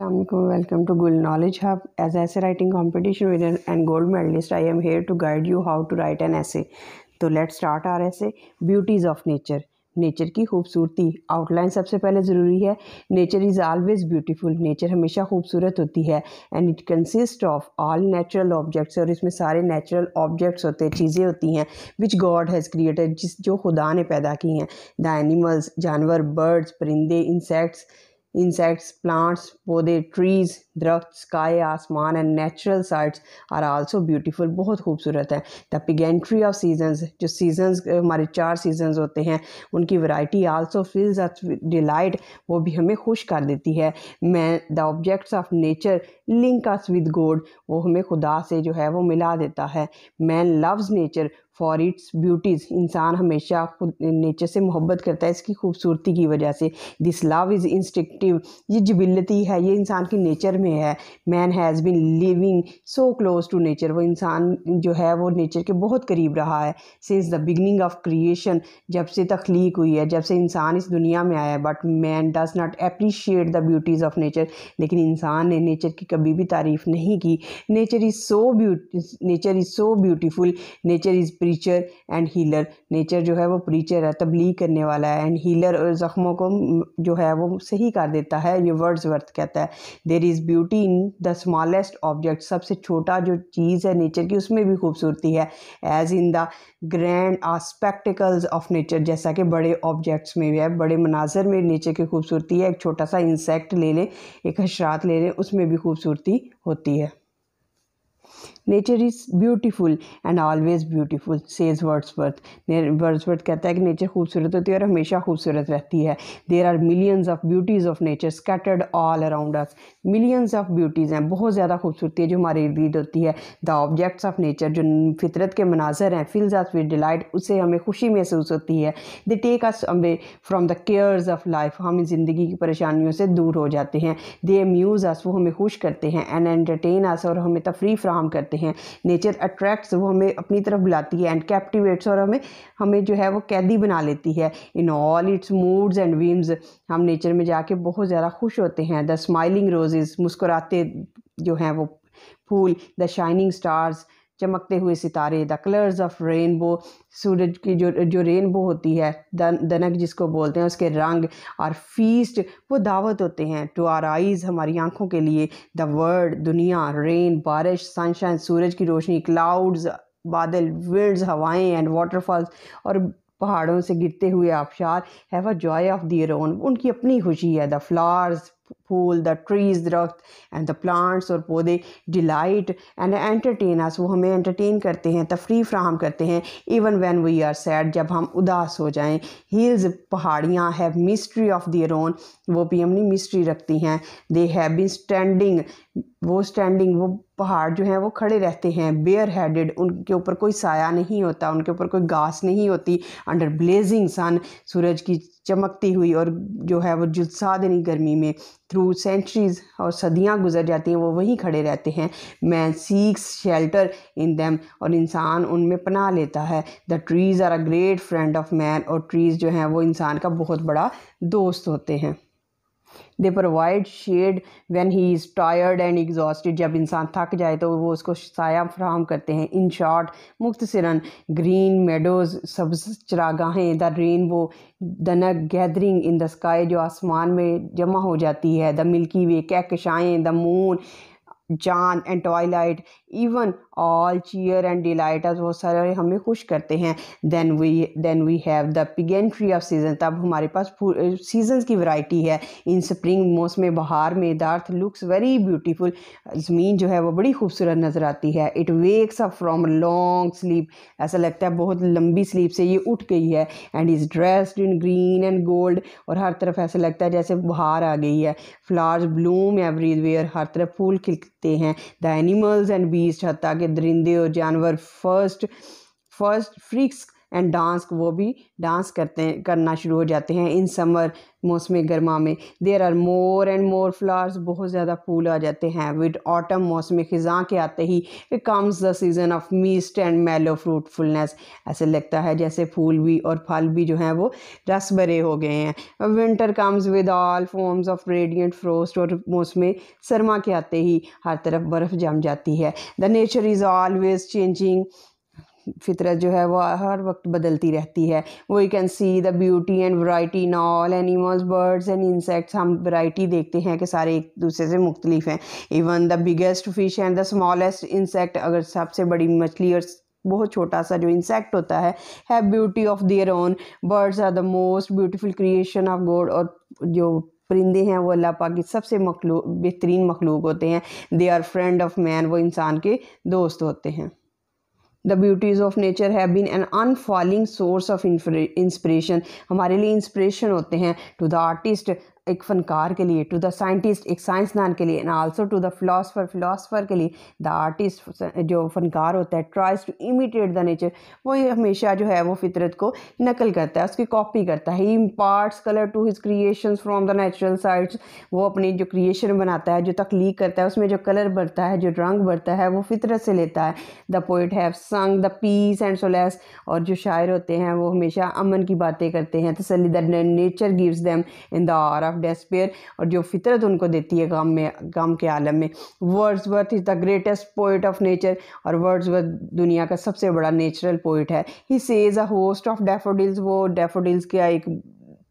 Assalamualaikum. Welcome to Gul Knowledge Hub. As essay writing competition winner and gold medalist, I am here to guide you how to write an essay. तो let start our essay beauties of nature nature की खूबसूरती outline सबसे पहले ज़रूरी है nature is always beautiful nature हमेशा खूबसूरत होती है and it consist of all natural objects और इसमें सारे नेचुरल ऑब्जेक्ट्स होते हैं चीज़ें होती हैं विच गॉड हैज़ क्रिएटेड जिस जो खुदा ने पैदा की हैं द एनिमल्स जानवर बर्ड्स परिंदे इंसेक्ट्स इंसेक्ट्स प्लांट्स पौधे ट्रीज़ दरख्त स्काई आसमान and natural sights are also beautiful बहुत खूबसूरत है द पिगेंट्री ऑफ सीजन्स जो सीजन्स हमारे चार सीजन्स होते हैं उनकी variety also feels a delight वो भी हमें खुश कर देती है मैं the objects of nature link us with God वो हमें खुदा से जो है वो मिला देता है man loves nature for its beauties इंसान हमेशा खुद नेचर से मोहब्बत करता है इसकी खूबसूरती की वजह से दिस लव इज़ इंस्टिक्टिव ये जबिलती है ये इंसान की नेचर में है man has been living so close to nature वो इंसान जो है वो नेचर के बहुत करीब रहा है since the beginning of creation जब से तख्लीक हुई है जब से इंसान इस दुनिया में आया है but man does not appreciate the beauties of nature लेकिन इंसान ने नेचर की कभी भी तारीफ़ नहीं की nature is so beauty nature is so beautiful nature is preacher and healer nature जो है वो प्रीचर है तबलीग करने वाला है एंड हीलर और ज़ख्मों को जो है वो सही कर देता है ये वर्ड्स वर्थ कहता है there is beauty in the smallest object सबसे छोटा जो चीज़ है नेचर की उसमें भी खूबसूरती है as in the grand spectacles of nature जैसा कि बड़े ऑब्जेक्ट्स में भी है बड़े मनाजर में नेचर की खूबसूरती है एक छोटा सा इंसेक्ट ले लें एक हशरात ले लें उसमें भी खूबसूरती होती है nature is beautiful and always beautiful says Wordsworth Wordsworth कहता है कि नेचर खूबसूरत होती है और हमेशा खूबसूरत रहती है there are millions of beauties of nature scattered all around us millions of beauties हैं बहुत ज़्यादा खूबसूरती है जो हमारे इर्द होती है द ऑब्जेक्ट्स ऑफ नेचर जो फितरत के मनाजर हैं फील्स आस विद डिलाइट उससे हमें खुशी महसूस होती है दे टेक अस अम्बे from the cares of life हम ज़िंदगी की परेशानियों से दूर हो जाते हैं दे म्यूज़ अस वो हमें खुश करते हैं एंड एंटरटेन अस और हमें तफरी फ्राहम करते हैं हैं नेचर अट्रैक्ट्स वो हमें अपनी तरफ बुलाती है एंड कैप्टिवेट्स और हमें हमें जो है वो कैदी बना लेती है in all its moods and whims हम नेचर में जाके बहुत ज़्यादा खुश होते हैं द स्माइलिंग रोजेज़ मुस्कुराते जो हैं वो फूल द शाइनिंग स्टार्स चमकते हुए सितारे द कलर्स ऑफ रेनबो सूरज की जो जो रेनबो होती है दन दनक जिसको बोलते हैं उसके रंग और फीस्ट वो दावत होते हैं टू आर आइज़ हमारी आँखों के लिए द वर्ल्ड दुनिया रेन बारिश सनशाइन सूरज की रोशनी क्लाउड्स बादल विल्ड्स हवाएं एंड वाटरफॉल्स और पहाड़ों से गिरते हुए आबशार have a joy of their own उनकी अपनी खुशी है द फ्लावर्स फूल द ट्रीज़ दरख्त एंड द प्लांट्स और पौधे डिलाइट एंड एंटरटेन अस वो हमें एंटरटेन करते हैं तफरी फ्राहम करते हैं even when we are sad जब हम उदास हो जाएँ हिल्स पहाड़ियाँ have mystery of their own वो भी अपनी मिस्ट्री रखती हैं दे हैव बिन स्टैंडिंग वो स्टैंडिंग वो पहाड़ जो हैं वो खड़े रहते हैं बेयर हेडेड उनके ऊपर कोई साया नहीं होता उनके ऊपर कोई घास नहीं होती अंडर ब्लेजिंग सन सूरज की चमकती हुई और जो है वो जुलसा देनी गर्मी में थ्रू सेंचुरीज और सदियां गुजर जाती हैं वो वहीं खड़े रहते हैं man seeks shelter in them और इंसान उनमें पना लेता है the trees are a great friend of man और ट्रीज़ जो हैं वो इंसान का बहुत बड़ा दोस्त होते हैं they provide shade when he is tired and exhausted जब इंसान थक जाए तो वो उसको साया फ्राहम करते हैं इन शॉर्ट मुख्तसरा ग्रीन मेडोज़ सब्ज चरागाहें द रेनबो दनक गैदरिंग इन द स्काई जो आसमान में जमा हो जाती है द मिल्की वे कहकशाएँ द मून जान and twilight even all cheer and delight बहुत सारे हमें खुश करते हैं then we then we have the pageantry of season तब हमारे पास सीजन्स की वैरायटी है इन स्प्रिंग मौसम बहार में दार्थ लुक्स वेरी ब्यूटीफुल ज़मीन जो है वो बड़ी खूबसूरत नज़र आती है it wakes up from long sleep ऐसा लगता है बहुत लंबी स्लीप से ये उठ गई है and is dressed in green and gold और हर तरफ ऐसा लगता है जैसे बहार आ गई है फ्लावर्स ब्लूम एवरीवेयर हर तरफ फूल खिल सकते हैं द एनिमल्स एंड बीस्ट हत्या के दरिंदे और जानवर first first frisks and dance वो भी डांस करते हैं करना शुरू हो जाते हैं इन समर मौसम गर्मा में there are more and more flowers बहुत ज़्यादा फूल आ जाते हैं विद ऑटम मौसम ख़िज़ा के आते ही comes the season of mist and mellow fruitfulness ऐसे लगता है जैसे फूल भी और फल भी जो हैं वो रस भरे हो गए हैं winter comes with all forms of radiant frost और मौसम सरमा के आते ही हर तरफ बर्फ़ जम जाती है the nature is always changing फितरत जो है वो हर वक्त बदलती रहती है वो can see the beauty and variety in all animals birds and insects हम वराइटी देखते हैं कि सारे एक दूसरे से मुख्तलिफ हैं even the biggest fish and the smallest insect अगर सबसे बड़ी मछली और बहुत छोटा सा जो इंसेक्ट होता है have beauty of their own birds are the most beautiful creation of God और जो परिंदे हैं वो अल्लाह पाक की सबसे मखलू बेहतरीन मखलूक होते हैं they are friend of man वो इंसान के दोस्त होते हैं the beauties of nature have been an unfailing source of inspiration हमारे लिए इंस्परेशन होते हैं टू द आर्टिस्ट एक फ़नकार के लिए टू द साइंटिस्ट एक साइंसदान के लिए and also to the philosopher philosopher के लिए द आर्टिस्ट जो फ़नकार होता है tries to imitate the nature वो हमेशा जो है वो फितरत को नकल करता है उसकी कॉपी करता है he imparts colour to his creation from the natural sights वो अपनी जो क्रिएशन बनाता है जो तख्लीक करता है उसमें जो कलर बढ़ता है जो रंग बढ़ता है वो फितरत से लेता है the poet have sung the peace and solace और जो शायर होते हैं वो हमेशा अमन की बातें करते हैं तसली the nature gives them in the hour of despair और जो फितरत उनको देती है गम में गम के आलम में Wordsworth is the greatest poet of nature और वर्ड्स वर्थ दुनिया का सबसे बड़ा नेचुरल पोइट है he says a host of daffodils वो डेफोडिल्स का एक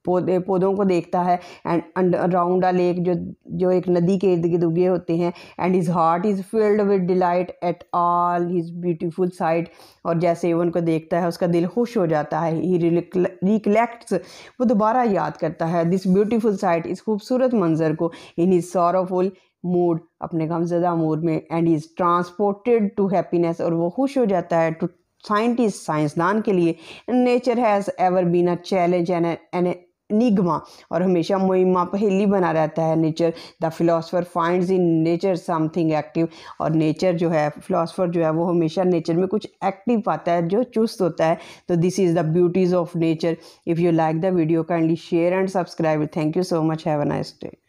पौधे पौधों को देखता है and and around a lake जो जो एक नदी के इर्द गिर्द उगे होते हैं and his heart is filled with delight at all his beautiful sight और जैसे उनको देखता है उसका दिल खुश हो जाता है ही रिकलेक्ट्स वो दोबारा याद करता है दिस ब्यूटीफुल साइट इस खूबसूरत मंजर को इन हिज सॉरोफुल मूड अपने गमजदा मूड में and is transported to happiness और वो खुश हो जाता है टू साइंटिस्ट साइंसदान के लिए nature has ever been a challenge and enigma और हमेशा मुहिमा पहेली बना रहता है nature the philosopher finds in nature something active और नेचर जो है फिलोसफर जो है वो हमेशा नेचर में कुछ एक्टिव पाता है जो चुस्त होता है तो this is the beauties of nature if you like the video kindly share and subscribe thank you so much have a nice day